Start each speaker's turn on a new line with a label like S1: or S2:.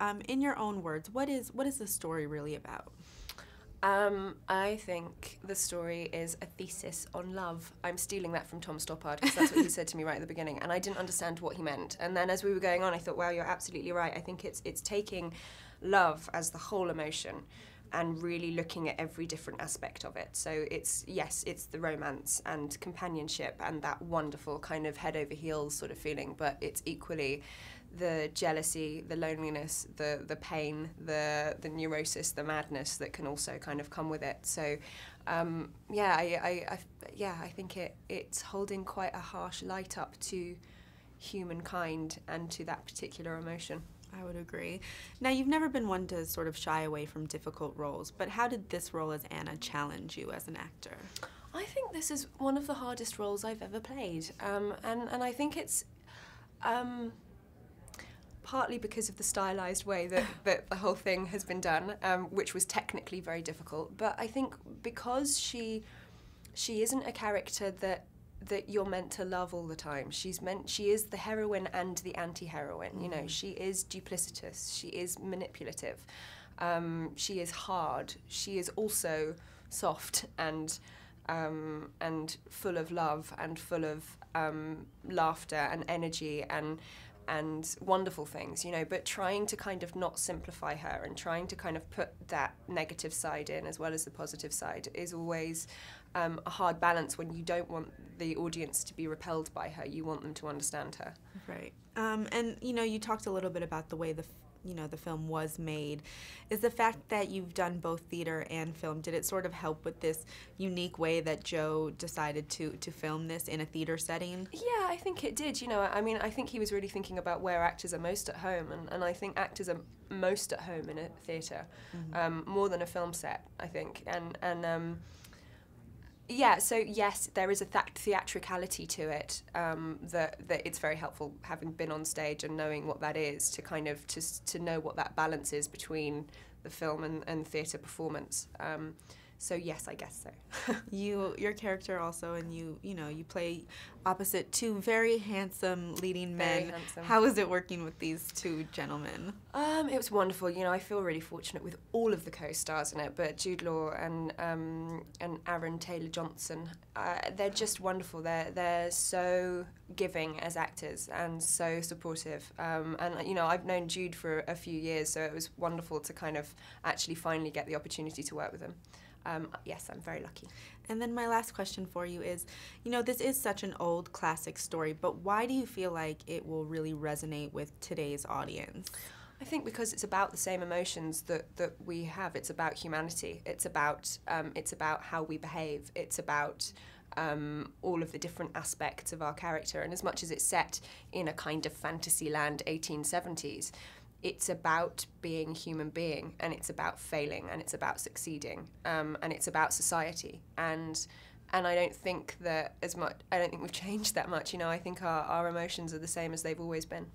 S1: um, in your own words, what is what is the story really about? Um, I think the story is a thesis on love. I'm stealing that from Tom Stoppard because that's what he said to me right at the beginning, and I didn't understand what he meant. And then as we were going on, I thought, wow, you're absolutely right. I think it's it's taking love as the whole emotion and really looking at every different aspect of it. So it's yes, it's the romance and companionship and that wonderful kind of head over heels sort of feeling, but it's equally the jealousy, the loneliness, the the pain, the the neurosis, the madness that can also kind of come with it. So, um, yeah, I, I, I, yeah, I think it it's holding quite a harsh light up to humankind and to that particular emotion. I would agree. Now, you've never been one to sort of shy away from difficult roles, but how did this
S2: role as Anna challenge you as an actor?
S1: I think this is one of the hardest roles I've ever played, um, and and I think it's. Um, partly because of the stylized way that, that the whole thing has been done, um, which was technically very difficult. But I think because she she isn't a character that that you're meant to love all the time. She's meant she is the heroine and the anti-heroine. You know, mm. she is duplicitous. She is manipulative. Um, she is hard. She is also soft and um, and full of love and full of um, laughter and energy and and wonderful things, you know, but trying to kind of not simplify her and trying to kind of put that negative side in as well as the positive side is always um, a hard balance when you don't want the audience to be repelled by her. You want them to understand her. Right.
S2: Um, and you know, you talked a little bit about the way the you know the film was made is the fact that you've done both theater and film did it sort of help with this unique way that joe decided to to film this in a theater setting
S1: yeah i think it did you know i mean i think he was really thinking about where actors are most at home and, and i think actors are most at home in a theater mm -hmm. um, more than a film set i think and and um, yeah, so yes, there is a theatricality to it um, that that it's very helpful having been on stage and knowing what that is to kind of to to know what that balance is between the film and, and theatre performance. Um, so yes, I guess so. you, your character also, and you, you know, you play
S2: opposite two very handsome leading
S1: very men. Handsome. it
S2: working with these two gentlemen?
S1: Um, it was wonderful. You know, I feel really fortunate with all of the co-stars in it, but Jude Law and um, and Aaron Taylor Johnson, uh, they're just wonderful. They're they're so giving as actors and so supportive. Um, and you know, I've known Jude for a few years, so it was wonderful to kind of actually finally get the opportunity to work with him um, yes, I'm very lucky. And then my last question for you is, you know, this is such an old classic story, but why do you feel like it will really resonate with today's audience? I think because it's about the same emotions that, that we have. It's about humanity. It's about um, it's about how we behave. It's about um, all of the different aspects of our character. And as much as it's set in a kind of fantasy land 1870s, it's about being a human being and it's about failing and it's about succeeding um, and it's about society and and I don't think that as much I don't think we've changed that much you know I think our, our emotions are the same as they've always been